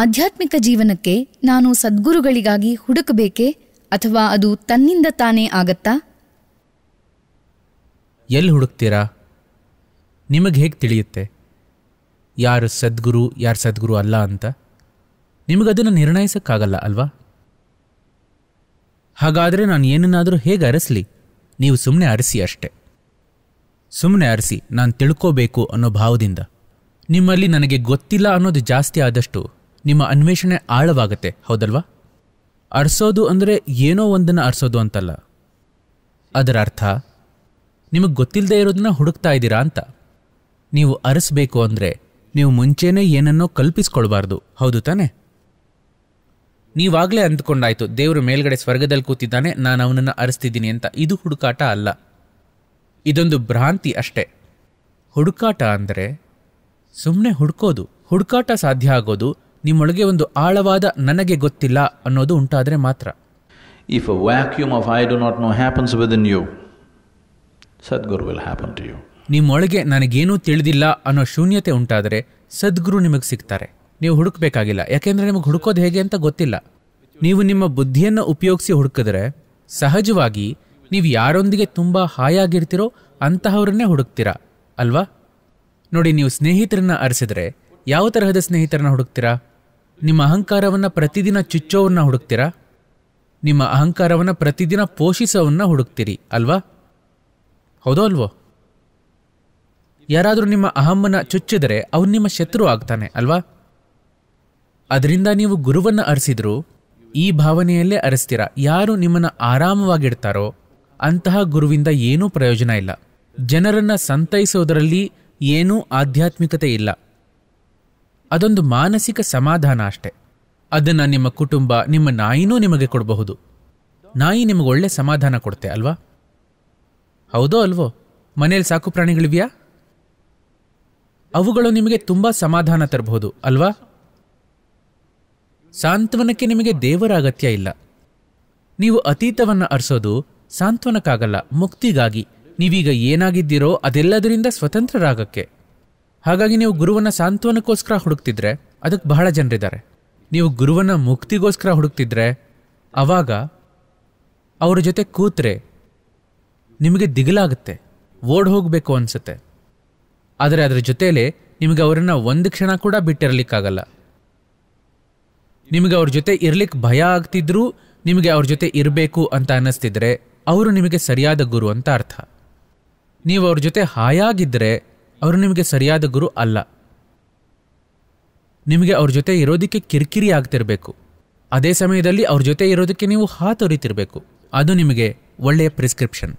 ಆಧ್ಯಾತ್ಮಿಕ ಜೀವನಕ್ಕೆ ನಾನು ಸದ್ಗುರುಗಳಿಗಾಗಿ ಹುಡುಕಬೇಕೆ ಅಥವಾ ಅದು ತನ್ನಿಂದ ತಾನೇ ಆಗತ್ತಾ ಎಲ್ಲಿ ಹುಡುಕ್ತೀರಾ ನಿಮಗೆ ಹೇಗೆ ತಿಳಿಯುತ್ತೆ ಯಾರು ಸದ್ಗುರು ಯಾರು ಸದ್ಗುರು ಅಲ್ಲ ಅಂತ ನಿಮಗದನ್ನು ನಿರ್ಣಯಿಸೋಕ್ಕಾಗಲ್ಲ ಅಲ್ವಾ ಹಾಗಾದರೆ ನಾನು ಏನನ್ನಾದರೂ ಹೇಗೆ ಅರಸಲಿ ನೀವು ಸುಮ್ಮನೆ ಅರಸಿ ಅಷ್ಟೆ ಸುಮ್ಮನೆ ಅರಸಿ ನಾನು ತಿಳ್ಕೋಬೇಕು ಅನ್ನೋ ಭಾವದಿಂದ ನಿಮ್ಮಲ್ಲಿ ನನಗೆ ಗೊತ್ತಿಲ್ಲ ಅನ್ನೋದು ಜಾಸ್ತಿ ಆದಷ್ಟು ನಿಮ್ಮ ಅನ್ವೇಷಣೆ ಆಳವಾಗತ್ತೆ ಹೌದಲ್ವಾ ಅರ್ಸೋದು ಅಂದರೆ ಏನೋ ಒಂದನ್ನು ಅರ್ಸೋದು ಅಂತಲ್ಲ ಅದರ ಅರ್ಥ ನಿಮಗೆ ಗೊತ್ತಿಲ್ಲದೆ ಇರೋದನ್ನ ಹುಡುಕ್ತಾ ಇದ್ದೀರಾ ಅಂತ ನೀವು ಅರಸಬೇಕು ಅಂದರೆ ನೀವು ಮುಂಚೆನೆ ಏನನ್ನೋ ಕಲ್ಪಿಸ್ಕೊಳ್ಬಾರ್ದು ಹೌದು ತಾನೆ ನೀವಾಗಲೇ ಅಂದ್ಕೊಂಡಾಯ್ತು ದೇವರು ಮೇಲ್ಗಡೆ ಸ್ವರ್ಗದಲ್ಲಿ ಕೂತಿದ್ದಾನೆ ನಾನು ಅವನನ್ನು ಅರಸ್ತಿದ್ದೀನಿ ಅಂತ ಇದು ಹುಡುಕಾಟ ಅಲ್ಲ ಇದೊಂದು ಭ್ರಾಂತಿ ಅಷ್ಟೇ ಹುಡುಕಾಟ ಅಂದರೆ ಸುಮ್ಮನೆ ಹುಡುಕೋದು ಹುಡುಕಾಟ ಸಾಧ್ಯ ಆಗೋದು ನಿಮ್ಮೊಳಗೆ ಒಂದು ಆಳವಾದ ನನಗೆ ಗೊತ್ತಿಲ್ಲ ಅನ್ನೋದು ಉಂಟಾದರೆ ಮಾತ್ರ if vacuum of I do not know happens with in you Sadhguru will happen to you ನಿಮ್ಮೊಳಗೆ ನನಗೇನೂ ತಿಳಿದಿಲ್ಲ ಅನ್ನೋ ಶೂನ್ಯತೆ ಉಂಟಾದರೆ ಸದ್ಗುರು ನಿಮಗೆ ಸಿಗ್ತಾರೆ ನೀವು ಹುಡುಕಬೇಕಾಗಿಲ್ಲ ಯಾಕೆಂದರೆ ನಿಮಗೆ ಹುಡುಕೋದು ಹೇಗೆ ಅಂತ ಗೊತ್ತಿಲ್ಲ ನೀವು ನಿಮ್ಮ ಬುದ್ಧಿಯನ್ನು ಉಪಯೋಗಿಸಿ ಹುಡುಕಿದ್ರೆ ಸಹಜವಾಗಿ ನೀವು ಯಾರೊಂದಿಗೆ ತುಂಬ ಹಾಯಾಗಿರ್ತಿರೋ ಅಂತಹವರನ್ನೇ ಹುಡುಕ್ತೀರಾ ಅಲ್ವಾ ನೋಡಿ ನೀವು ಸ್ನೇಹಿತರನ್ನ ಅರಸಿದ್ರೆ ಯಾವ ತರಹದ ಸ್ನೇಹಿತರನ್ನ ಹುಡುಕ್ತೀರಾ ನಿಮ್ಮ ಅಹಂಕಾರವನ್ನು ಪ್ರತಿದಿನ ಚುಚ್ಚೋವನ್ನ ಹುಡುಕ್ತೀರಾ ನಿಮ್ಮ ಅಹಂಕಾರವನ್ನು ಪ್ರತಿದಿನ ಪೋಷಿಸೋವನ್ನ ಹುಡುಕ್ತೀರಿ ಅಲ್ವಾ ಹೌದೋ ಅಲ್ವೋ ಯಾರಾದರೂ ನಿಮ್ಮ ಅಹಮ್ಮನ ಚುಚ್ಚಿದರೆ ಅವನು ನಿಮ್ಮ ಶತ್ರು ಆಗ್ತಾನೆ ಅಲ್ವಾ ಅದರಿಂದ ನೀವು ಗುರುವನ್ನು ಅರಸಿದ್ರು ಈ ಭಾವನೆಯಲ್ಲೇ ಅರಸ್ತೀರ ಯಾರು ನಿಮ್ಮನ್ನು ಆರಾಮವಾಗಿಡ್ತಾರೋ ಅಂತಹ ಗುರುವಿಂದ ಏನೂ ಪ್ರಯೋಜನ ಇಲ್ಲ ಜನರನ್ನು ಸಂತೈಸೋದರಲ್ಲಿ ಏನೂ ಆಧ್ಯಾತ್ಮಿಕತೆ ಇಲ್ಲ ಅದೊಂದು ಮಾನಸಿಕ ಸಮಾಧಾನ ಅಷ್ಟೆ ಅದನ್ನು ನಿಮ್ಮ ಕುಟುಂಬ ನಿಮ್ಮ ನಾಯಿನೂ ನಿಮಗೆ ಕೊಡಬಹುದು ನಾಯಿ ನಿಮಗೆ ಒಳ್ಳೆ ಸಮಾಧಾನ ಕೊಡುತ್ತೆ ಅಲ್ವಾ ಹೌದೋ ಅಲ್ವೋ ಮನೆಯಲ್ಲಿ ಸಾಕು ಪ್ರಾಣಿಗಳಿವೆಯಾ ಅವುಗಳು ನಿಮಗೆ ತುಂಬ ಸಮಾಧಾನ ತರಬಹುದು ಅಲ್ವಾ ಸಾಂತ್ವನಕ್ಕೆ ನಿಮಗೆ ದೇವರ ಅಗತ್ಯ ಇಲ್ಲ ನೀವು ಅತೀತವನ್ನು ಅರ್ಸೋದು ಸಾಂತ್ವನಕ್ಕಾಗಲ್ಲ ಮುಕ್ತಿಗಾಗಿ ನೀವೀಗ ಏನಾಗಿದ್ದೀರೋ ಅದೆಲ್ಲದರಿಂದ ಸ್ವತಂತ್ರರಾಗಕ್ಕೆ ಹಾಗಾಗಿ ನೀವು ಗುರುವನ್ನ ಸಾಂತ್ವನಕ್ಕೋಸ್ಕರ ಹುಡುಕ್ತಿದ್ರೆ ಅದಕ್ಕೆ ಬಹಳ ಜನರಿದ್ದಾರೆ ನೀವು ಗುರುವನ್ನ ಮುಕ್ತಿಗೋಸ್ಕರ ಹುಡುಕ್ತಿದ್ರೆ ಆವಾಗ ಅವ್ರ ಜೊತೆ ಕೂತ್ರೆ ನಿಮಗೆ ದಿಗಲಾಗುತ್ತೆ ಓಡ್ ಹೋಗಬೇಕು ಅನಿಸುತ್ತೆ ಆದರೆ ಅದರ ಜೊತೆಯಲ್ಲೇ ನಿಮಗೆ ಅವರನ್ನು ಒಂದು ಕ್ಷಣ ಕೂಡ ಬಿಟ್ಟಿರಲಿಕ್ಕಾಗಲ್ಲ ನಿಮಗೆ ಅವ್ರ ಜೊತೆ ಇರ್ಲಿಕ್ಕೆ ಭಯ ಆಗ್ತಿದ್ರೂ ನಿಮಗೆ ಅವ್ರ ಜೊತೆ ಇರಬೇಕು ಅಂತ ಅನ್ನಿಸ್ತಿದ್ರೆ ಅವರು ನಿಮಗೆ ಸರಿಯಾದ ಗುರು ಅಂತ ಅರ್ಥ ನೀವು ಅವ್ರ ಜೊತೆ ಹಾಯಾಗಿದ್ದರೆ ಅವರು ನಿಮಗೆ ಸರಿಯಾದ ಗುರು ಅಲ್ಲ ನಿಮಗೆ ಅವ್ರ ಜೊತೆ ಇರೋದಕ್ಕೆ ಕಿರಿಕಿರಿ ಆಗ್ತಿರಬೇಕು ಅದೇ ಸಮಯದಲ್ಲಿ ಅವ್ರ ಜೊತೆ ಇರೋದಕ್ಕೆ ನೀವು ಹಾತೊರಿತಿರಬೇಕು ಅದು ನಿಮಗೆ ಒಳ್ಳೆಯ ಪ್ರಿಸ್ಕ್ರಿಪ್ಷನ್